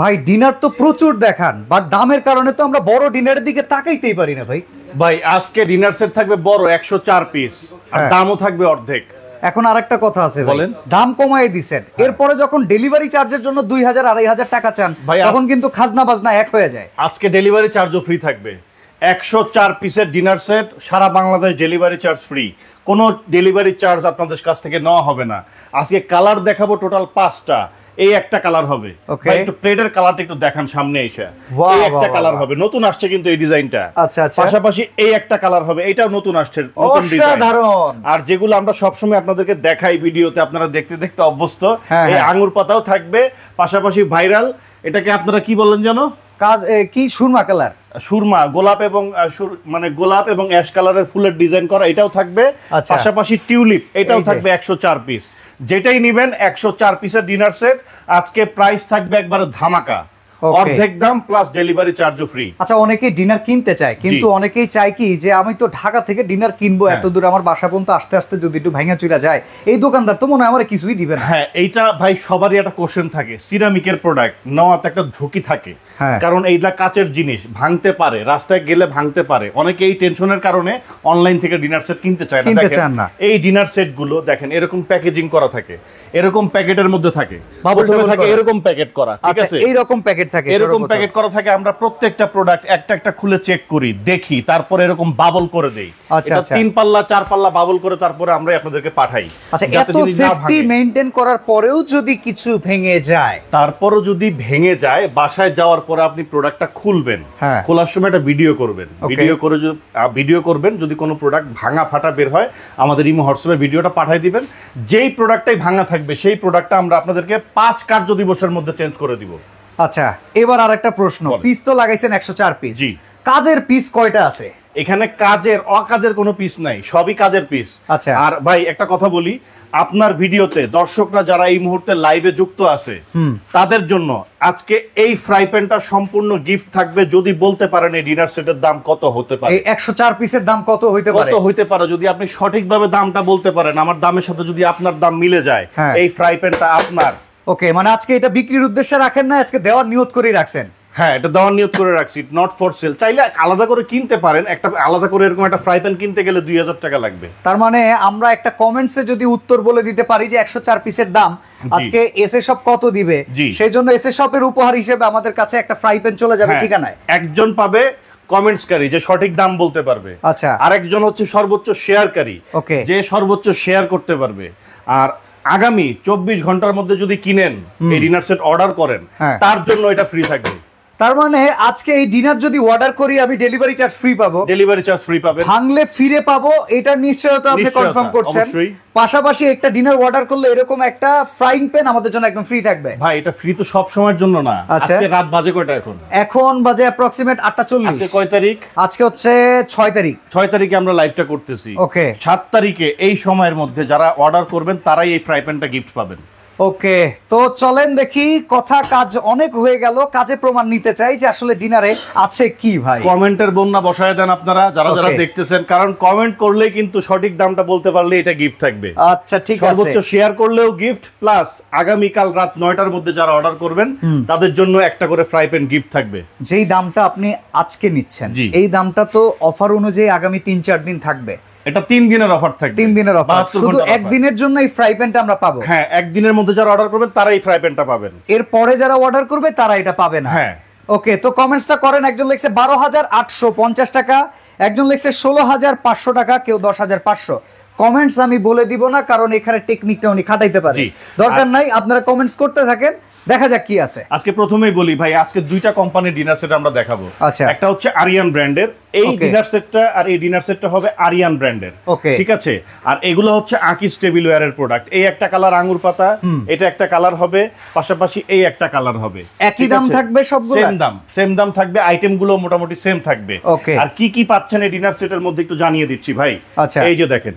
ভাই ডিনার তো প্রচুর দেখান বা দামের কারণে তো আমরা বড় ডিনারের দিকে তাকাইতেই পারি না ভাই ভাই আজকে ডিনার সেট থাকবে বড় একশো চার পিস আর হ্যাঁ। দামও থাকবে অর্ধেক এখন আর একটা কথা আছে বলেন দাম কমায় দিছেন হ্যাঁ। এরপরে যখন ডেলিভারি চার্জের জন্য দুই হাজার আড়াই হাজার টাকা চান তখন কিন্তু খাজনা বাজনা এক হয়ে যায় আজকে ডেলিভারি চার্জও ফ্রি থাকবে একশো চার পিসের ডিনার সেট সারা বাংলাদেশ ডেলিভারি চার্জ ফ্রি কোনো ডেলিভারি চার্জ আপনাদের কাছ থেকে নেওয়া হবে না আজকে কালার দেখাবো টোটাল পাঁচটা এই একটা কালার হবে একটু প্লেটের কালারটা একটু দেখান সামনে এসে এই একটা কালার হবে নতুন আসছে কিন্তু এই ডিজাইনটা আচ্ছা, আচ্ছা। পাশাপাশি এই একটা কালার হবে এটাও নতুন আসছে নতুন ডিজাইন আর যেগুলো আমরা সবসময় আপনাদেরকে দেখাই ভিডিওতে আপনারা দেখতে দেখতে অভ্যস্ত হ্যাঁ, এই হ্যাঁ। আঙুর পাতাও থাকবে পাশাপাশি ভাইরাল এটাকে আপনারা কি বলেন জানো কাজ কি সুরমা কালার সুরমা গোলাপ এবং মানে গোলাপ এবং অ্যাশ কালারের ফুলের ডিজাইন করা এটাও থাকবে আচ্ছা। পাশাপাশি টিউলিপ এটাও থাকবে একশো চার পিস যেটাই নিবেন একশো চার পিসের ডিনার সেট আজকে প্রাইস থাকবে একবারে ধামাকা অর্ধেক দাম প্লাস ডেলিভারি চার্জও ফ্রি আচ্ছা অনেকেই ডিনার কিনতে চায় কিন্তু অনেকেই চায় কি যে আমি তো ঢাকা থেকে ডিনার কিনবো হ্যাঁ। এত দূর আমার বাসা পর্যন্ত যদি একটু চুরা যায় এই দোকানদার তো মনে হয় আমার কিছুই দিবে না হ্যাঁ এইটা ভাই সবারই একটা কোশ্চেন থাকে সিরামিকের প্রোডাক্ট নেওয়াতে একটা ঝুঁকি থাকে হ্যাঁ। কারণ এইটা কাচের জিনিস ভাঙতে পারে রাস্তায় গেলে ভাঙতে পারে অনেকে এই টেনশনের কারণে অনলাইন থেকে ডিনার সেট কিনতে চায় না কিনতে চান না এই ডিনার সেট গুলো দেখেন এরকম প্যাকেজিং করা থাকে এরকম প্যাকেটের মধ্যে থাকে থাকে এরকম প্যাকেট করা ঠিক আচ্ছা, আছে প্যাকেট প্যাকেট থাকে এরকম প্যাকেট করা থাকে আমরা প্রত্যেকটা প্রোডাক্ট একটা একটা খুলে চেক করি দেখি তারপরে এরকম বাবল করে দেই আচ্ছা, আচ্ছা তিন পাল্লা চার পাল্লা বাবল করে তারপরে আমরা আপনাদেরকে পাঠাই আচ্ছা এত সেফটি মেইনটেইন করার পরেও যদি কিছু ভেঙে যায় তারপরও যদি ভেঙে যায় বাসায় যাওয়ার পরে আপনি প্রোডাক্টটা খুলবেন হ্যাঁ। খোলার সময় একটা ভিডিও করবেন ভিডিও করে যদি ভিডিও করবেন যদি কোনো প্রোডাক্ট ভাঙা ফাটা বের হয় আমাদের ইমো হোয়াটসঅ্যাপে ভিডিওটা পাঠিয়ে দিবেন যেই প্রোডাক্টটাই ভাঙা থাকবে সেই প্রোডাক্টটা আমরা আপনাদেরকে পাঁচ কার্য দিবসের মধ্যে চেঞ্জ করে দিব আচ্ছা এবার আর একটা প্রশ্ন পিস তো লাগাইছেন একশো চার পিস কাজের পিস কয়টা আছে এখানে কাজের অকাজের কোনো পিস নাই সবই কাজের পিস আচ্ছা আর ভাই একটা কথা বলি আপনার ভিডিওতে দর্শকরা যারা এই মুহূর্তে লাইভে যুক্ত আছে তাদের জন্য আজকে এই ফ্রাই প্যানটা সম্পূর্ণ গিফট থাকবে যদি বলতে পারেন এই ডিনার সেটের দাম কত হতে পারে একশো চার পিসের দাম কত হইতে কত হইতে পারে যদি আপনি সঠিকভাবে দামটা বলতে পারেন আমার দামের সাথে যদি আপনার দাম মিলে যায় হ্যাঁ। এই ফ্রাই প্যানটা আপনার ওকে মানে আজকে এটা বিক্রির উদ্দেশ্যে রাখেন না আজকে দেওয়ার নিয়ত করেই রাখছেন হ্যাঁ এটা দেওয়ার নিয়ত করে রাখছি নট ফর সেল চাইলে আলাদা করে কিনতে পারেন একটা আলাদা করে এরকম একটা ফ্রাই প্যান কিনতে গেলে দুই হাজার টাকা লাগবে তার মানে আমরা একটা কমেন্টসে যদি উত্তর বলে দিতে পারি যে একশো চার পিসের দাম আজকে এস এ শপ কত দিবে সেই জন্য এস এ শপের উপহার হিসেবে আমাদের কাছে একটা ফ্রাই প্যান চলে যাবে হ্যাঁ, ঠিকানায় একজন পাবে কমেন্টসকারী যে সঠিক দাম বলতে পারবে আচ্ছা আরেকজন হচ্ছে সর্বোচ্চ শেয়ারকারী ওকে যে সর্বোচ্চ শেয়ার করতে পারবে আর আগামী চব্বিশ ঘন্টার মধ্যে যদি কিনেন এই ডিনার সেট অর্ডার করেন হ্যাঁ। তার জন্য এটা ফ্রি থাকবে তার মানে আজকে এই ডিনার যদি অর্ডার করি আমি ডেলিভারি চার্জ ফ্রি পাবো ডেলিভারি চার্জ ফ্রি পাবেন ভাঙলে ফিরে পাবো এটা নিশ্চয়তা আপনি কনফার্ম করছেন পাশাপাশি একটা ডিনার অর্ডার করলে এরকম একটা ফ্রাইং প্যান আমাদের জন্য একদম ফ্রি থাকবে ভাই এটা ফ্রি তো সব সময়ের জন্য না আচ্ছা। আজকে রাত বাজে কয়টা এখন এখন বাজে অ্যাপ্রক্সিমেট 8:40 আজকে কয় তারিখ আজকে হচ্ছে 6 তারিখ 6 তারিখে আমরা লাইভটা করতেছি ওকে 7 তারিখে এই সময়ের মধ্যে যারা অর্ডার করবেন তারাই এই ফ্রাই প্যানটা গিফট পাবেন ওকে তো চলেন দেখি কথা কাজ অনেক হয়ে গেল কাজে প্রমাণ নিতে চাই যে আসলে ডিনারে আছে কি ভাই কমেন্টের বন্যা বসায় দেন আপনারা যারা যারা দেখতেছেন কারণ কমেন্ট করলে কিন্তু সঠিক দামটা বলতে পারলে এটা গিফট থাকবে আচ্ছা ঠিক আছে সর্বোচ্চ শেয়ার করলেও গিফট প্লাস আগামী কাল রাত 9টার মধ্যে যারা অর্ডার করবেন তাদের জন্য একটা করে ফ্রাই প্যান গিফট থাকবে যেই দামটা আপনি আজকে নিচ্ছেন এই দামটা তো অফার অনুযায়ী আগামী 3-4 দিন থাকবে এটা তিন দিনের অফার থাকবে তিন দিনের অফার শুধু একদিনের জন্য এই ফ্রাই প্যানটা আমরা পাবো হ্যাঁ একদিনের মধ্যে যারা অর্ডার করবেন তারা এই ফ্রাই প্যানটা পাবেন এরপরে যারা অর্ডার করবে তারা এটা পাবে না হ্যাঁ ওকে তো কমেন্টসটা করেন একজন লিখছে বারো হাজার আটশো পঞ্চাশ টাকা একজন লিখছে ষোলো হাজার পাঁচশো টাকা কেউ দশ হাজার পাঁচশো কমেন্টস আমি বলে দিব না কারণ এখানে টেকনিকটা উনি খাটাইতে পারে দরকার নাই আপনারা কমেন্টস করতে থাকেন দেখা যাক কি আছে আজকে প্রথমেই বলি ভাই আজকে দুইটা কোম্পানির ডিনার সেট আমরা দেখাবো আচ্ছা একটা হচ্ছে আরিয়ান ব্র্যান্ডের এই ডিনার সেটটা আর এই ডিনার সেটটা হবে আরিয়ান ব্র্যান্ডের ওকে ঠিক আছে আর এগুলো হচ্ছে আকিস টেবিল ওয়্যারের প্রোডাক্ট এই একটা কালার আঙ্গুর পাতা এটা একটা কালার হবে পাশাপাশি এই একটা কালার হবে একই দাম থাকবে সবগুলো সেম দাম সেম দাম থাকবে আইটেম গুলো মোটামুটি সেম থাকবে ওকে আর কি কি পাচ্ছেন এই ডিনার সেটের মধ্যে একটু জানিয়ে দিচ্ছি ভাই আচ্ছা এই যে দেখেন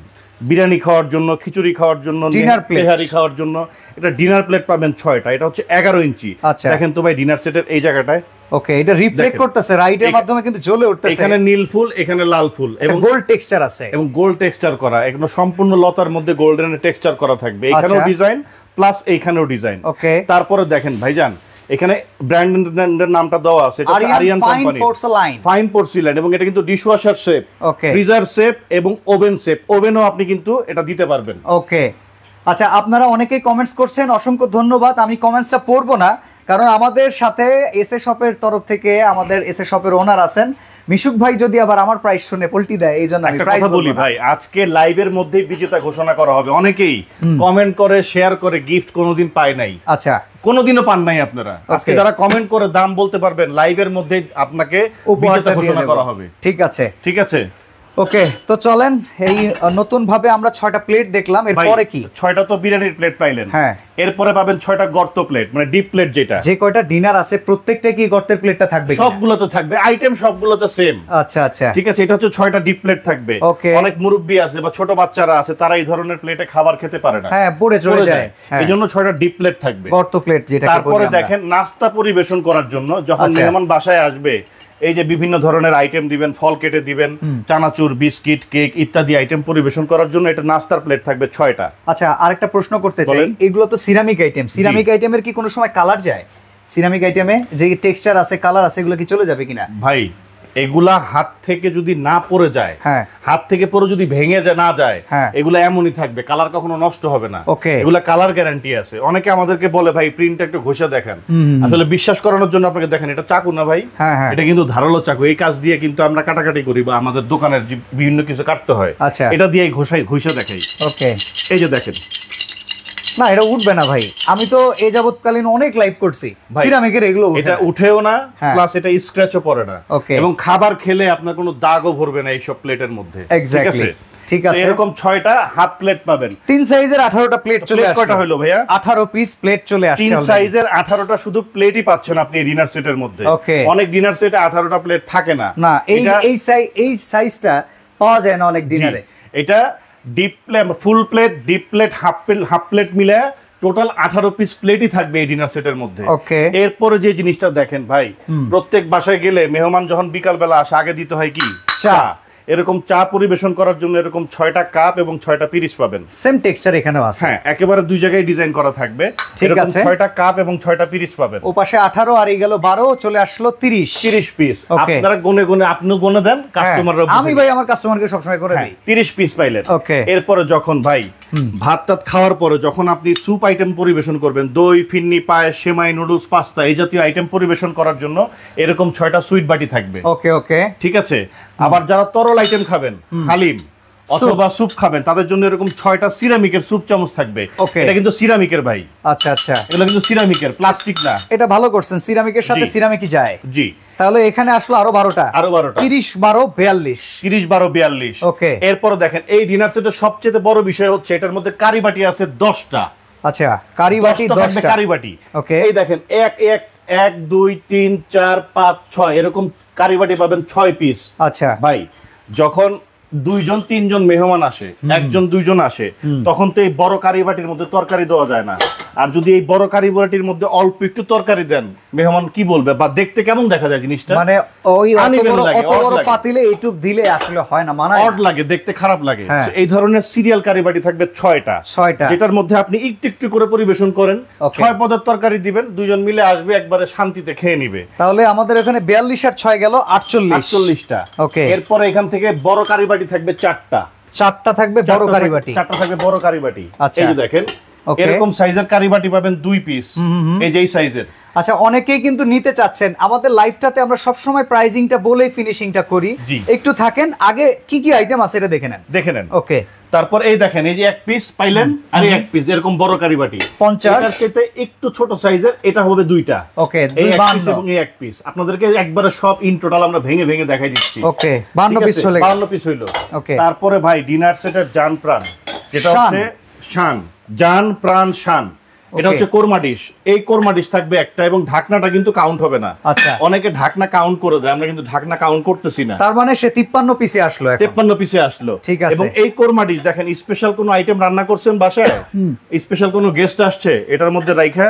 বিরিয়ানি খাওয়ার জন্য খিচুড়ি খাওয়ার জন্য ডিনার পেহারি খাওয়ার জন্য এটা ডিনার প্লেট পাবেন ছয়টা এটা হচ্ছে এগারো ইঞ্চি আচ্ছা দেখেন তো ভাই ডিনার সেটের এই জায়গাটায় ওকে এটা রিফ্লেক্ট করতেছে রাইটের মাধ্যমে কিন্তু চলে উঠতেছে এখানে নীল ফুল এখানে লাল ফুল এবং গোল্ড টেক্সচার আছে এবং গোল্ড টেক্সচার করা এখানে সম্পূর্ণ লতার মধ্যে গোল্ডেন টেক্সচার করা থাকবে এখানেও ডিজাইন আচ্ছা। প্লাস এইখানেও ডিজাইন ওকে তারপরে দেখেন ভাইজান এখানে ব্র্যান্ডের নামটা দেওয়া আছে এটা আরিয়ান কোম্পানি ফাইন পোর্সেলাইন এবং এটা কিন্তু ডিশওয়াশার শেপ ফ্রিজার শেপ এবং ওভেন শেপ ওভেনও আপনি কিন্তু এটা দিতে পারবেন ওকে আচ্ছা আপনারা অনেকেই কমেন্টস করছেন অসংখ্য ধন্যবাদ আমি কমেন্টসটা পড়বো না কারণ আমাদের সাথে এসএ শপের তরফ থেকে আমাদের এসএ শপের ওনার আছেন মিশুক ভাই যদি আবার আমার প্রাইস শুনে পল্টি দেয় এই জন্য একটা কথা বলি ভাই আজকে লাইভের মধ্যেই বিজেতা ঘোষণা করা হবে অনেকেই কমেন্ট করে শেয়ার করে গিফট কোনোদিন পায় নাই আচ্ছা কোনোদিনও পান নাই আপনারা আজকে যারা কমেন্ট করে দাম বলতে পারবেন লাইভের মধ্যে আপনাকে বিজেতা ঘোষণা করা হবে ঠিক আছে ঠিক আছে ওকে তো চলেন এই নতুন ভাবে আমরা ছয়টা প্লেট দেখলাম এরপরে কি ছয়টা তো বিরিয়ানির প্লেট পাইলেন হ্যাঁ এরপরে পাবেন ছয়টা গর্ত প্লেট মানে ডিপ প্লেট যেটা যে কয়টা ডিনার আছে প্রত্যেকটা কি গর্তের প্লেটটা থাকবে সবগুলো তো থাকবে আইটেম সবগুলো তো সেম আচ্ছা আচ্ছা ঠিক আছে এটা হচ্ছে ছয়টা ডিপ প্লেট থাকবে ওকে অনেক মুরব্বি আছে বা ছোট বাচ্চারা আছে তারা এই ধরনের প্লেটে খাবার খেতে পারে না হ্যাঁ পড়ে চলে যায় হ্যাঁ। এই জন্য ছয়টা ডিপ প্লেট থাকবে গর্ত প্লেট যেটা তারপরে দেখেন নাস্তা পরিবেশন করার জন্য যখন আচ্ছা। মেহমান বাসায় আসবে এই যে বিভিন্ন ধরনের আইটেম দিবেন ফল কেটে দিবেন চানাচুর বিস্কিট কেক ইত্যাদি আইটেম পরিবেশন করার জন্য এটা নাস্তার প্লেট থাকবে ছয়টা আচ্ছা আরেকটা প্রশ্ন করতে চাই এগুলো তো সিরামিক আইটেম সিরামিক আইটেমের কি কোনো সময় কালার যায় সিরামিক আইটেমে যে টেক্সচার আছে কালার আছে এগুলো কি চলে যাবে কিনা ভাই এগুলা হাত থেকে যদি না পড়ে যায় হ্যাঁ। হাত থেকে পরে যদি ভেঙে না যায় হ্যাঁ। এগুলা এমনই থাকবে কালার কখনো নষ্ট হবে না এগুলা কালার গ্যারান্টি আছে অনেকে আমাদেরকে বলে ভাই প্রিন্ট একটু ঘষে দেখেন আসলে বিশ্বাস করানোর জন্য আপনাকে দেখেন এটা চাকু না ভাই হ্যাঁ, এটা কিন্তু ধারালো চাকু এই কাজ দিয়ে কিন্তু আমরা কাটাকাটি করি বা আমাদের দোকানের বিভিন্ন কিছু কাটতে হয় আচ্ছা। এটা দিয়ে ঘষাই ঘষে দেখাই এই যে দেখেন না এটা উঠবে না ভাই আমি তো এ যাবৎকালীন অনেক লাইভ করছি সিরামিকের এগুলো এটা উঠেও না প্লাস হ্যাঁ। এটা স্ক্র্যাচও পড়ে না এবং খাবার খেলে আপনার কোনো দাগও ভরবে না এইসব প্লেটের মধ্যে এক্স্যাক্টলি ঠিক আছে এরকম ছয়টা হাফ প্লেট পাবেন তিন সাইজের আঠারোটা প্লেট চলে আসছে কয়টা হলো ভাইয়া আঠারো পিস প্লেট চলে আসছে তিন সাইজের আঠারোটা শুধু প্লেটই পাচ্ছেন আপনি ডিনার সেটের মধ্যে অনেক ডিনার সেটে আঠারোটা প্লেট থাকে না না এই এই সাইজটা পাওয়া যায় না অনেক ডিনারে এটা deep plate full plate deep plate half plate half plate মিলে টোটাল আঠারো পিস প্লেটই থাকবে এই ডিনার সেটের মধ্যে এরপরে যে জিনিসটা দেখেন ভাই প্রত্যেক বাসায় গেলে মেহমান যখন বিকালবেলা আসে আগে দিতে হয় কি চা এরকম চা পরিবেশন করার জন্য এরকম ছয়টা কাপ এবং ছয়টা পিরিচ পাবেন সেম টেক্সচার এখানেও আছে হ্যাঁ একেবারে দুই জায়গায় ডিজাইন করা থাকবে ঠিক আছে ছয়টা কাপ এবং ছয়টা পিরিচ পাবেন ও পাশে আঠারো আর এই গেল বারো চলে আসলো তিরিশ তিরিশ পিস আপনারা গুনে গুনে আপনি গুনে দেন কাস্টমার হ্যাঁ। আমি ভাই আমার কাস্টমারকে সবসময় করে হ্যাঁ, দিই তিরিশ পিস পাইলেন ওকে এরপরে যখন ভাই ভাত টাত খাওয়ার পরে যখন আপনি স্যুপ আইটেম পরিবেশন করবেন দই ফিন্নি পায়েস সেমাই নুডলস পাস্তা এই জাতীয় আইটেম পরিবেশন করার জন্য এরকম ছয়টা সুইট বাটি থাকবে ওকে ওকে ঠিক আছে আবার যারা তরল আইটেম খাবেন হালিম অথবা স্যুপ খাবেন তাদের জন্য এরকম ছয়টা সিরামিকের স্যুপ চামচ থাকবে এটা কিন্তু সিরামিকের ভাই আচ্ছা আচ্ছা এগুলো কিন্তু সিরামিকের প্লাস্টিক না এটা ভালো করছেন সিরামিকের সাথে সিরামিকই যায় জি তাহলে এখানে আসলো আরো বারোটা আরো বারোটা তিরিশ বারো বিয়াল্লিশ তিরিশ বারো বিয়াল্লিশ ওকে এরপর দেখেন এই ডিনার সেটের সবচেয়ে বড় বিষয় হচ্ছে এটার মধ্যে কারি বাটি আছে দশটা আচ্ছা কারি বাটি দশটা কারি বাটি ওকে এই দেখেন এক এক এক দুই তিন চার পাঁচ ছয় এরকম কারি বাটি পাবেন ছয় পিস আচ্ছা ভাই যখন দুইজন তিনজন মেহমান আসে একজন দুইজন আসে তখন তো এই বড় কারি বাটির মধ্যে তরকারি দেওয়া যায় না আর যদি এই বড় কারি বড়াটির মধ্যে অল্প একটু তরকারি দেন মেহমান কি বলবে বা দেখতে কেমন দেখা যায় জিনিসটা মানে ওই অত বড় পাতিলে এইটুক দিলে আসলে হয় না মানে অড লাগে দেখতে খারাপ লাগে হ্যাঁ। এই ধরনের সিরিয়াল কারি বাটি থাকবে 6টা 6টা যেটার মধ্যে আপনি একটু একটু করে পরিবেশন করেন ছয় পদের তরকারি দিবেন দুজন মিলে আসবে একবারে শান্তিতে খেয়ে নিবে তাহলে আমাদের এখানে 42 আর 6 গেল 48 48টা ওকে এরপর এখান থেকে বড় কারি বাটি থাকবে 4টা চারটা থাকবে বড় কারিবাটি চারটা থাকবে বড় কারিবাটি আচ্ছা। এই যে দেখেন এরকম সাইজের কারিবাটি পাবেন দুই পিস এই যে সাইজের আচ্ছা অনেকেই কিন্তু নিতে চাচ্ছেন আমাদের লাইফটাতে আমরা সব সময় প্রাইজিংটা বলে ফিনিশিংটা করি একটু থাকেন আগে কি কি আইটেম আছে এটা দেখে নেন দেখে নেন ওকে তারপর এই দেখেন এই যে এক পিস পাইলেন আর এক পিস এরকম বড় কারিবাটি পঞ্চাশ একটু ছোট সাইজের এটা হবে দুইটা ওকে এবং এই এক পিস আপনাদেরকে একবারে সব ইন টোটাল আমরা ভেঙে ভেঙে দেখাই দিচ্ছি ওকে বান্ন পিস হলো বান্ন পিস হইলো ওকে তারপরে ভাই ডিনার সেটের জান প্রাণ যেটা হচ্ছে শান জান প্রাণ শান এটা হচ্ছে কোরমা ডিশ এই কোরমা ডিশ থাকবে একটা এবং ঢাকনাটা কিন্তু কাউন্ট হবে না আচ্ছা অনেকে ঢাকনা কাউন্ট করে দেয় আমরা কিন্তু ঢাকনা কাউন্ট করতেছি না তার মানে সে 53 পিসে আসলো 53 পিসে আসলো ঠিক আছে এবং এই কোরমা ডিশ দেখেন স্পেশাল কোনো আইটেম রান্না করছেন বাসায় স্পেশাল কোনো গেস্ট আসছে এটার মধ্যে রাইখা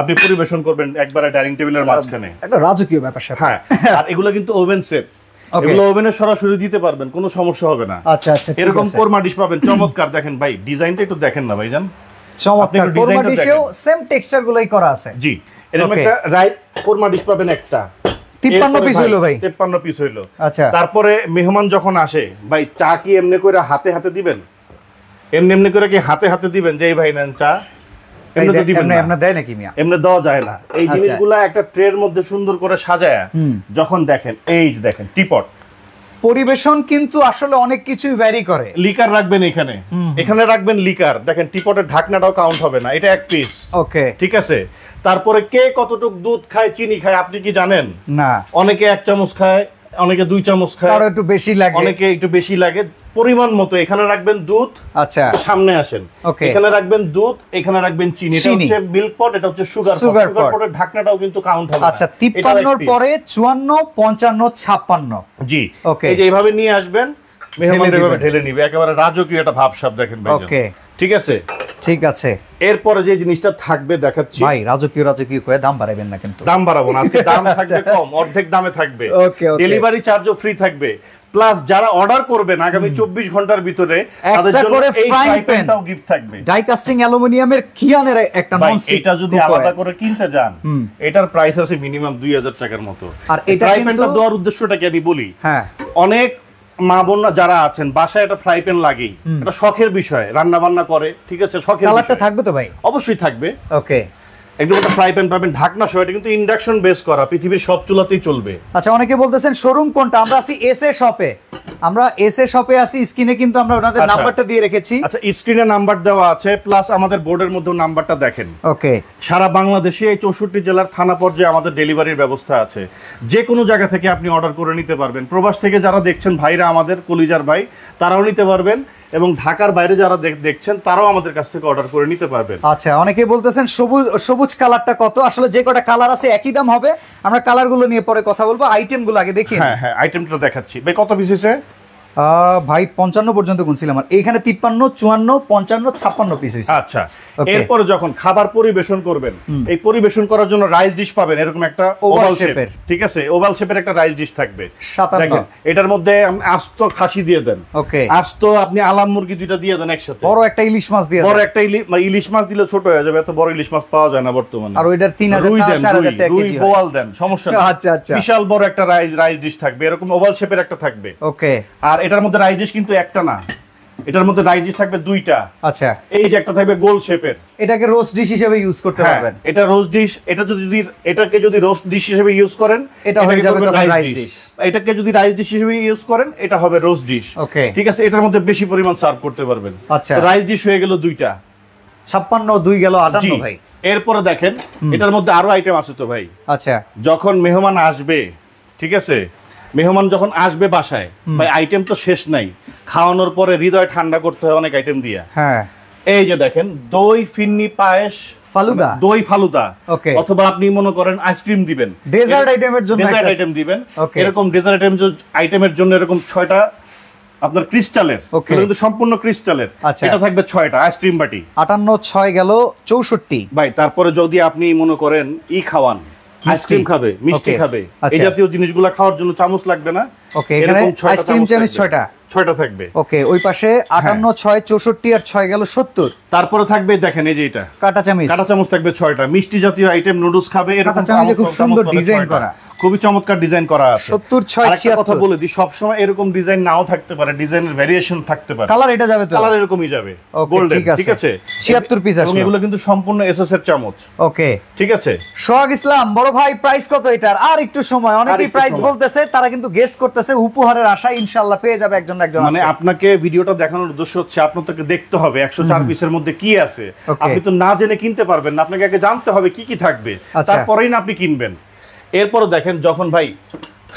আপনি পরিবেশন করবেন একবারে ডাইনিং টেবিলের মাঝখানে একটা রাজকীয় ব্যাপার স্যার হ্যাঁ আর এগুলো কিন্তু ওভেন সেফ এগুলো ওভেনে সরাসরি দিতে পারবেন কোনো সমস্যা হবে না আচ্ছা আচ্ছা এরকম কোরমা ডিশ পাবেন চমৎকার দেখেন ভাই ডিজাইনটা একটু দেখেন না ভাইজান আচ্ছা। তারপরে মেহমান যখন আসে ভাই চা কি এমনি করে হাতে হাতে দিবেন এমনি এমনি করে কি হাতে হাতে দিবেন যে ভাই নেন চা যায় না এই আচ্ছা। জিনিসগুলা একটা ট্রের মধ্যে সুন্দর করে সাজায় যখন দেখেন এই দেখেন টিপট পরিবেশন কিন্তু আসলে অনেক কিছুই ভ্যারি করে লিকার রাখবেন এখানে এখানে রাখবেন লিকার দেখেন টিপটের ঢাকনাটাও কাউন্ট হবে না এটা এক পিস ওকে ঠিক আছে তারপরে কে কতটুক দুধ খায় চিনি খায় আপনি কি জানেন না অনেকে এক চামচ খায় অনেকে দুই চামচ খায় কারো একটু বেশি লাগে অনেকে একটু বেশি লাগে পরিমাণ মতো এখানে রাখবেন দুধ আচ্ছা সামনে আসেন এখানে রাখবেন দুধ এখানে রাখবেন চিনি এটা হচ্ছে মিল্ক পট এটা হচ্ছে সুগার পট সুগার পটের ঢাকনাটাও কিন্তু কাউন্ট হবে আচ্ছা 53 এর পরে 54 55 56 জি ওকে এই যে এইভাবে নিয়ে আসবেন মেহমানদের এভাবে ঢেলে নিবে একেবারে রাজকীয় একটা ভাবসাব দেখেন ভাই ওকে ঠিক আছে ঠিক আছে এরপরে যে জিনিসটা থাকবে দেখাচ্ছি ভাই রাজকীয় রাজকীয় কয়ে দাম বাড়াবেন না কিন্তু দাম বাড়াবো না আজকে দাম থাকবে কম অর্ধেক দামে থাকবে ওকে ডেলিভারি চার্জও ফ্রি থাকবে প্লাস যারা অর্ডার করবেন আগামী ঘন্টার ভিতরে তাদের প্যানটাও গিফট থাকবে ডাই কাস্টিং অ্যালুমিনিয়ামের কিয়ানের একটা নন এটা যদি আলাদা করে কিনতে যান এটার প্রাইস আছে মিনিমাম হাজার টাকার মতো আর এটা দেওয়ার উদ্দেশ্যটা কি আমি বলি হ্যাঁ অনেক মা বোনরা যারা আছেন বাসায় একটা ফ্রাই প্যান লাগেই এটা শখের বিষয় রান্না বান্না করে ঠিক আছে শখের থাকবে তো ভাই অবশ্যই থাকবে ওকে একদম একটা ফ্রাই প্যান পাবেন ঢাকনা সহ এটা কিন্তু ইন্ডাকশন বেস করা পৃথিবীর সব চুলাতেই চলবে আচ্ছা অনেকে বলতেছেন শোরুম কোনটা আমরা আছি এস এ শপে আমরা এস এ শপে আছি স্ক্রিনে কিন্তু আমরা ওনাদের নাম্বারটা আচ্ছা। দিয়ে রেখেছি আচ্ছা স্ক্রিনে নাম্বার দেওয়া আছে প্লাস আমাদের বোর্ডের মধ্যে নাম্বারটা দেখেন ওকে সারা বাংলাদেশে এই চৌষট্টি জেলার থানা পর্যায়ে আমাদের ডেলিভারির ব্যবস্থা আছে যে কোনো জায়গা থেকে আপনি অর্ডার করে নিতে পারবেন প্রবাস থেকে যারা দেখছেন ভাইরা আমাদের কলিজার ভাই তারাও নিতে পারবেন এবং ঢাকার বাইরে যারা দেখছেন তারাও আমাদের কাছ থেকে অর্ডার করে নিতে পারবেন আচ্ছা অনেকে বলতেছেন সবুজ সবুজ কালারটা কত আসলে যে কটা কালার আছে একই দাম হবে আমরা কালারগুলো নিয়ে পরে কথা বলবো আইটেমগুলো আগে দেখি হ্যাঁ হ্যাঁ আইটেমটা দেখাচ্ছি ভাই কত পিস ভাই পঞ্চান্ন পর্যন্ত গুনছিল আমার এখানে তিপ্পান্ন চুয়ান্ন পঞ্চান্ন ছাপ্পান্ন পিস হয়েছে আচ্ছা এরপরে যখন খাবার পরিবেশন করবেন এই পরিবেশন করার জন্য রাইস ডিশ পাবেন এরকম একটা ওভাল শেপের ঠিক আছে ওভাল শেপের একটা রাইস ডিশ থাকবে সাতান্ন এটার মধ্যে আস্ত খাসি দিয়ে দেন ওকে আস্ত আপনি আলাম মুরগি দুইটা দিয়ে দেন একসাথে বড় একটা ইলিশ মাছ দিয়ে বড় একটা মানে ইলিশ মাছ দিলে ছোট হয়ে যাবে এত বড় ইলিশ মাছ পাওয়া যায় না বর্তমানে আর ওইটার তিন হাজার চার হাজার টাকা কেজি ওভাল দেন সমস্যা না আচ্ছা আচ্ছা বিশাল বড় একটা রাইস রাইস ডিশ থাকবে এরকম ওভাল শেপের একটা থাকবে ওকে আর এটার মধ্যে রাইজিস কিন্তু একটা না এটার মধ্যে রাইজিস থাকবে দুইটা আচ্ছা এই যে একটা থাকবে গোল শেপের এটাকে রোস্ট ডিশ হিসেবে ইউজ করতে হ্যাঁ, পারবেন এটা রোস্ট ডিশ এটা যদি এটাকে যদি রোস্ট ডিশ হিসেবে ইউজ করেন এটা হয়ে যাবে তখন রাইস ডিশ এটাকে যদি রাইস ডিশ হিসেবে ইউজ করেন এটা হবে রোস্ট ডিশ ওকে ঠিক আছে এটার মধ্যে বেশি পরিমাণ সার্ভ করতে পারবেন আচ্ছা রাইস ডিশ হয়ে গেল দুইটা 56 দুই গেল 58 ভাই এরপরে দেখেন এটার মধ্যে আরো আইটেম আছে তো ভাই আচ্ছা যখন মেহমান আসবে ঠিক আছে মেহমান যখন আসবে বাসায় ভাই আইটেম তো শেষ নাই খাওয়ানোর পরে হৃদয় ঠান্ডা করতে হয় অনেক আইটেম দিয়ে হ্যাঁ এই যে দেখেন দই ফিন্নি পায়েস ফালুদা মানে দই ফালুদা অথবা আপনি মনে করেন আইসক্রিম দিবেন ডেজার্ট আইটেমের জন্য ডেজার্ট আইটেম দিবেন এরকম ডেজার্ট আইটেম আইটেমের জন্য এরকম ছয়টা আপনার ক্রিস্টালের কিন্তু সম্পূর্ণ ক্রিস্টালের আচ্ছা। এটা থাকবে ছয়টা আইসক্রিম বাটি আটান্ন ছয় গেল চৌষট্টি ভাই তারপরে যদি আপনি মনে করেন ই খাওয়ান আইসক্রিম খাবে মিষ্টি খাবে এই আচ্ছা। জাতীয় জিনিসগুলো খাওয়ার জন্য চামচ লাগবে না ওকে এখানে আইসক্রিম চামচ 6টা 6টা থাকবে ওকে ওই পাশে 58 6 64 আর 6 গেল 70 তারপরে থাকবে দেখেন এই যে এটা কাটা চামচ কাটা চামচ থাকবে 6টা মিষ্টি জাতীয় আইটেম নুডলস খাবে এরকম খুব সুন্দর ডিজাইন করা খুবই চমৎকার ডিজাইন করা আছে 70 6 76 কথা সব সময় এরকম ডিজাইন নাও থাকতে পারে ডিজাইনের ভেরিয়েশন থাকতে পারে কালার এটা যাবে তো কালার এরকমই যাবে গোল্ডেন ঠিক আছে 76 পিস আছে এগুলো কিন্তু সম্পূর্ণ এসএস এর চামচ ওকে ঠিক আছে সোহাগ ইসলাম বড় ভাই প্রাইস কত এটার আর একটু সময় অনেকেই প্রাইস বলতেছে তারা কিন্তু গেস করতে করতেছে উপহারের আশা ইনশাল্লাহ পেয়ে যাবে একজন একজন মানে আপনাকে ভিডিওটা দেখানোর উদ্দেশ্য হচ্ছে আপনাকে দেখতে হবে চার পিসের মধ্যে কি আছে আপনি তো না জেনে কিনতে পারবেন না আপনাকে আগে জানতে হবে কি কি থাকবে আচ্ছা। তারপরেই না আপনি কিনবেন এরপরও দেখেন যখন ভাই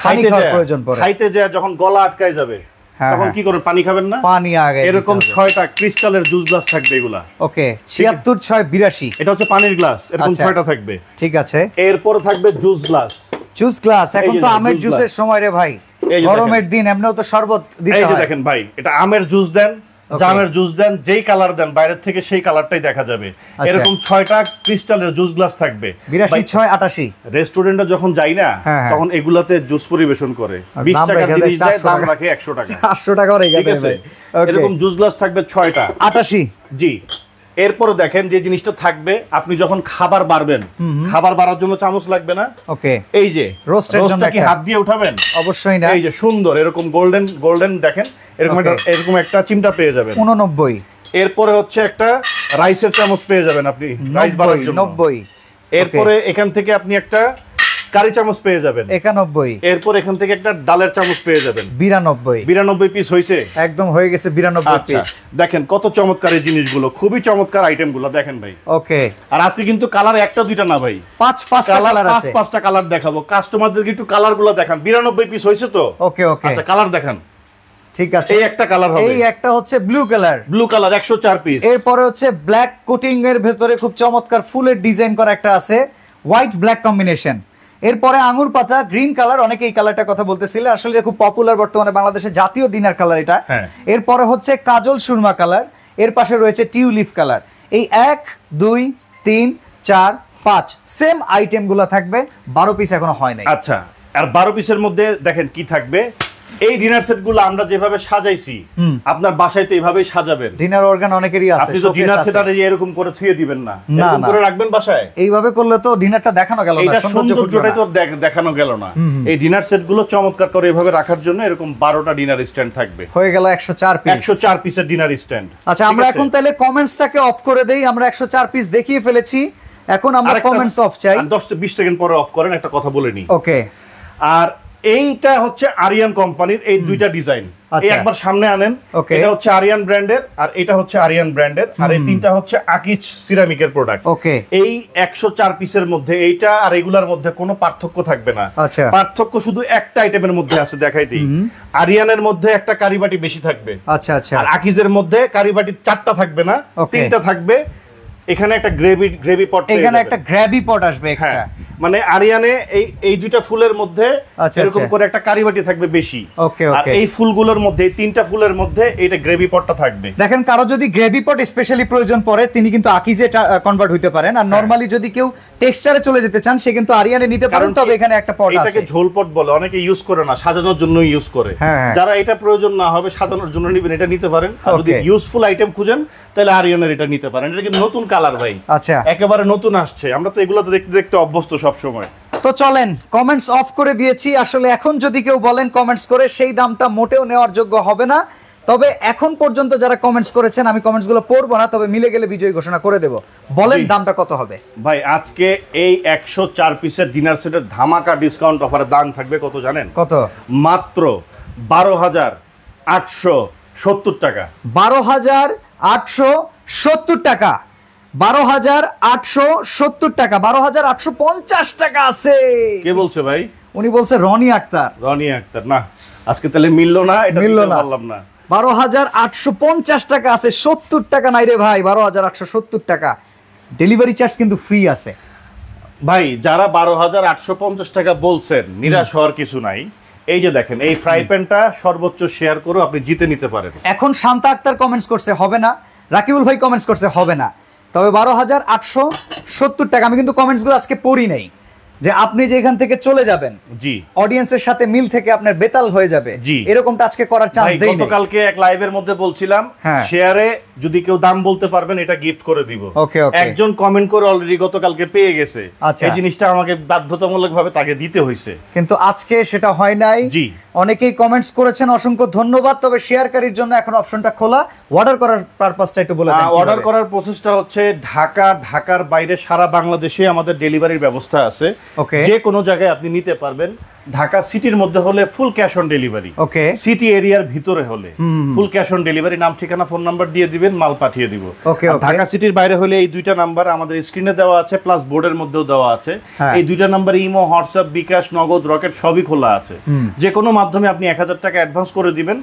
খাইতে যায় প্রয়োজন পড়ে খাইতে যায় যখন গলা আটকায় যাবে হ্যাঁ, তখন হ্যাঁ। কি করেন পানি খাবেন না পানি আগে এরকম ছয়টা ক্রিস্টালের জুস গ্লাস থাকবে এগুলা ওকে ছিয়াত্তর ছয় বিরাশি এটা হচ্ছে পানির গ্লাস এরকম আচ্ছা। ছয়টা থাকবে ঠিক আছে এরপর থাকবে জুস গ্লাস জুস গ্লাস এখন তো আমের জুসের সময় রে ভাই গরমের দিন এমনিও তো শরবত দিতে হয় দেখেন ভাই এটা আমের জুস দেন জামের জুস দেন যেই কালার দেন বাইরের থেকে সেই কালারটাই দেখা যাবে আচ্ছা। এরকম ছয়টা ক্রিস্টালের জুস গ্লাস থাকবে বিরাশি ছয় আটাশি রেস্টুরেন্টে যখন যাই না হ্যাঁ, হ্যাঁ। তখন এগুলাতে জুস পরিবেশন করে বিশ টাকা জিনিস দেয় দাম রাখে একশো টাকা চারশো টাকা ঠিক আছে এরকম জুস গ্লাস থাকবে ছয়টা আটাশি জি এরপর দেখেন যে জিনিসটা থাকবে আপনি যখন খাবার বাড়বেন খাবার বাড়ার জন্য চামচ লাগবে না ওকে এই যে রোস্টটা কি হাত দিয়ে উঠাবেন অবশ্যই না এই যে সুন্দর এরকম গোল্ডেন গোল্ডেন দেখেন এরকম একটা এরকম একটা চিমটা পেয়ে যাবেন 89 এরপরে হচ্ছে একটা রাইসের চামচ পেয়ে যাবেন আপনি রাইস বাড়ার জন্য 90 এরপরে এখান থেকে আপনি একটা কারি চামচ পেয়ে যাবেন একানব্বই এরপর এখান থেকে একটা ডালের চামচ পেয়ে যাবেন বিরানব্বই বিরানব্বই পিস হয়েছে একদম হয়ে গেছে বিরানব্বই পিস আচ্ছা। দেখেন কত চমৎকার এই জিনিসগুলো খুবই চমৎকার আইটেম গুলো দেখেন ভাই ওকে আর আজকে কিন্তু কালার একটা দুইটা না ভাই পাঁচ পাঁচ কালার পাঁচ পাঁচটা কালার দেখাবো কাস্টমারদেরকে একটু গুলো দেখান বিরানব্বই পিস হয়েছে তো ওকে ওকে আচ্ছা কালার দেখান ঠিক আছে এই একটা কালার হবে এই একটা হচ্ছে ব্লু কালার ব্লু কালার একশো চার পিস এরপরে হচ্ছে ব্ল্যাক কোটিং এর ভেতরে খুব চমৎকার ফুলের ডিজাইন করা একটা আছে হোয়াইট ব্ল্যাক কম্বিনেশন এরপরে আঙুর পাতা গ্রিন কালার অনেকে এই কালারটা কথা বলতেছিল আসলে এটা খুব পপুলার বর্তমানে বাংলাদেশের জাতীয় ডিনার কালার এটা হ্যাঁ। এরপরে হচ্ছে কাজল সুরমা কালার এর পাশে রয়েছে টিউলিপ কালার এই এক দুই তিন চার পাঁচ সেম আইটেমগুলো থাকবে বারো পিস এখনো হয় নাই আচ্ছা আর বারো পিসের মধ্যে দেখেন কি থাকবে এই ডিনার সেট গুলো আমরা যেভাবে সাজাইছি আপনার বাসায় তো এইভাবেই সাজাবেন ডিনার অর্গান অনেকেরই আছে আপনি তো ডিনার সেট আর এরকম করে ছুঁয়ে দিবেন না এরকম করে রাখবেন বাসায় এইভাবে করলে তো ডিনারটা দেখানো গেল না সৌন্দর্যটাই তো দেখানো গেল না এই ডিনার সেট গুলো চমৎকার করে এভাবে রাখার জন্য এরকম 12টা ডিনার স্ট্যান্ড থাকবে হয়ে গেল 104 পিস 104 পিসের ডিনার স্ট্যান্ড আচ্ছা আমরা এখন তাহলে কমেন্টসটাকে অফ করে দেই আমরা 104 পিস দেখিয়ে ফেলেছি এখন আমরা কমেন্টস অফ চাই 10 20 সেকেন্ড পরে অফ করেন একটা কথা বলে নি ওকে আর এইটা হচ্ছে আরিয়ান কোম্পানির এই দুইটা ডিজাইন আচ্ছা। একবার সামনে আনেন এটা হচ্ছে আরিয়ান ব্র্যান্ডের আর এটা হচ্ছে আরিয়ান ব্র্যান্ডের আর এই তিনটা হচ্ছে আকিজ সিরামিকের প্রোডাক্ট ওকে এই 104 পিসের মধ্যে এইটা আর এগুলার মধ্যে কোনো পার্থক্য থাকবে না আচ্ছা পার্থক্য শুধু একটা আইটেমের মধ্যে আছে দেখাই দিই আরিয়ানের মধ্যে একটা কারিবাটি বেশি থাকবে আচ্ছা আচ্ছা আর আকিজের মধ্যে কারিবাটি চারটা থাকবে না তিনটা থাকবে এখানে একটা গ্রেভি গ্রেভি পট এখানে একটা গ্রেভি পট আসবে এক্সট্রা হ্যাঁ। মানে আরিয়ানে এই এই দুইটা ফুলের মধ্যে আচ্ছা, এরকম আচ্ছা। করে একটা কারিবাটি থাকবে বেশি ওকে ওকে আর এই ফুলগুলোর মধ্যে তিনটা ফুলের মধ্যে এইটা গ্রেভি পটটা থাকবে দেখেন কারো যদি গ্রেভি পট স্পেশালি প্রয়োজন পড়ে তিনি কিন্তু আকিজে কনভার্ট হতে পারেন আর নরমালি হ্যাঁ। যদি কেউ টেক্সচারে চলে যেতে চান সে কিন্তু আরিয়ানে নিতে পারেন তবে এখানে একটা পট আছে এটাকে ঝোল পট বলে অনেকে ইউজ করে না সাজানোর জন্য ইউজ করে হ্যাঁ, যারা এটা প্রয়োজন না হবে সাজানোর জন্য নেবেন এটা নিতে পারেন আর যদি ইউজফুল আইটেম খুঁজেন তাহলে আরিয়নের এটা নিতে পারেন এটা কিন্তু নতুন কালার ভাই আচ্ছা একেবারে নতুন আসছে আমরা তো এগুলো দেখতে দেখতে অভ্যস্ত সব সময় তো চলেন কমেন্টস অফ করে দিয়েছি আসলে এখন যদি কেউ বলেন কমেন্টস করে সেই দামটা মোটেও নেওয়ার যোগ্য হবে না তবে এখন পর্যন্ত যারা কমেন্টস করেছেন আমি কমেন্টসগুলো পড়বো না তবে মিলে গেলে বিজয়ী ঘোষণা করে দেব বলেন দামটা কত হবে ভাই আজকে এই একশো চার পিসের ডিনার সেটের ধামাকা ডিসকাউন্ট অফারের দাম থাকবে কত জানেন কত মাত্র বারো হাজার আটশো সত্তর টাকা বারো হাজার আটশো সত্তর টাকা বারো হাজার আটশো সত্তর টাকা বারো হাজার আটশো পঞ্চাশ টাকা আছে কে বলছে ভাই উনি বলছে রনি আক্তার রনি আক্তার না আজকে তাহলে মিললো না এটা মিললো না বললাম না বারো হাজার আটশো পঞ্চাশ টাকা আছে সত্তর টাকা নাই রে ভাই বারো হাজার আটশো সত্তর টাকা ডেলিভারি চার্জ কিন্তু ফ্রি আছে ভাই যারা বারো হাজার আটশো পঞ্চাশ টাকা বলছেন নিরাশ হওয়ার কিছু নাই এই যে দেখেন এই ফ্রাই প্যানটা সর্বোচ্চ শেয়ার করো আপনি জিতে নিতে পারেন এখন শান্তা আক্তার কমেন্টস করছে হবে না রাকিবুল ভাই কমেন্টস করছে হবে না তবে বারো হাজার আটশো সত্তর টাকা আমি কিন্তু কমেন্টসগুলো আজকে পড়ি নাই যে আপনি যে এখান থেকে চলে যাবেন জি অডিয়েন্সের সাথে মিল থেকে আপনার বেতাল হয়ে যাবে জি এরকমটা আজকে করার চান্স দেই গতকালকে এক লাইভের মধ্যে বলছিলাম শেয়ারে হ্যাঁ। যদি কেউ দাম বলতে পারবেন এটা গিফট করে দিব ওকে ওকে একজন কমেন্ট করে অলরেডি গতকালকে পেয়ে গেছে আচ্ছা। এই জিনিসটা আমাকে বাধ্যতামূলকভাবে তাকে দিতে হইছে কিন্তু আজকে সেটা হয় নাই জি অনেকেই কমেন্টস করেছেন অসংখ্য ধন্যবাদ তবে শেয়ারকারীর জন্য এখন অপশনটা খোলা অর্ডার করার পারপাসটা একটু বলে অর্ডার হ্যাঁ, করার প্রসেসটা হচ্ছে ঢাকা ঢাকার বাইরে সারা বাংলাদেশে আমাদের ডেলিভারির ব্যবস্থা আছে যে কোনো জায়গায় আপনি নিতে পারবেন ঢাকা সিটির মধ্যে হলে full cash on delivery okay city এরিয়ার ভিতরে হলে ফুল ক্যাশ অন ডেলিভারি নাম ঠিকানা ফোন নাম্বার দিয়ে দিবেন মাল পাঠিয়ে দিব ওকে ঢাকা সিটির বাইরে হলে এই দুইটা নাম্বার আমাদের স্ক্রিনে দেওয়া আছে প্লাস বোর্ডের মধ্যেও দেওয়া আছে হ্যাঁ। এই দুইটা নাম্বার ইমো হোয়াটসঅ্যাপ বিকাশ নগদ রকেট সবই খোলা আছে যে কোনো মাধ্যমে আপনি এক হাজার টাকা অ্যাডভান্স করে দিবেন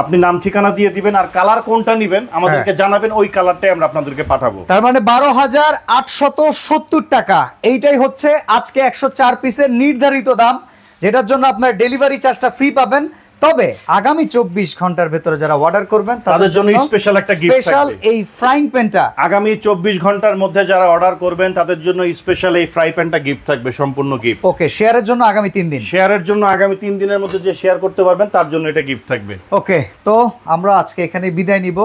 আপনি নাম ঠিকানা দিয়ে দিবেন আর কালার কোনটা নিবেন হ্যাঁ। আমাদেরকে জানাবেন ওই কালারটাই আমরা আপনাদেরকে পাঠাবো তার মানে বারো হাজার আটশত সত্তর টাকা এইটাই হচ্ছে আজকে একশো চার পিসের নির্ধারিত দাম যেটার জন্য আপনার ডেলিভারি চার্জটা ফ্রি পাবেন তবে আগামী চব্বিশ ঘন্টার ভেতরে যারা অর্ডার করবেন তাদের জন্য স্পেশাল একটা স্পেশাল এই ফ্রাইং প্যানটা আগামী চব্বিশ ঘন্টার মধ্যে যারা অর্ডার করবেন তাদের জন্য স্পেশাল এই ফ্রাই প্যানটা গিফট থাকবে সম্পূর্ণ গিফট ওকে শেয়ারের জন্য আগামী তিন দিন শেয়ারের জন্য আগামী তিন দিনের মধ্যে যে শেয়ার করতে পারবেন তার জন্য এটা গিফট থাকবে ওকে তো আমরা আজকে এখানে বিদায় নিব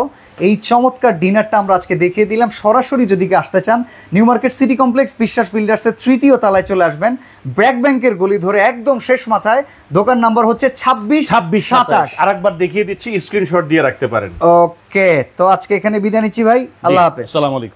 এই চমৎকার ডিনারটা আমরা আজকে দেখিয়ে দিলাম সরাসরি যদি আসতে চান নিউ মার্কেট সিটি কমপ্লেক্স বিশ্বাস বিল্ডার্সের তৃতীয় তালায় চলে আসবেন ব্র্যাক ব্যাংকের গলি ধরে একদম শেষ মাথায় দোকান নাম্বার হচ্ছে ছাব্বিশ ছাব্বিশ সাতাশ আর একবার দেখিয়ে দিচ্ছি স্ক্রিনশট দিয়ে রাখতে পারেন ওকে তো আজকে এখানে বিদায় নিচ্ছি ভাই আল্লাহ হাফেজ সালাম আলাইকুম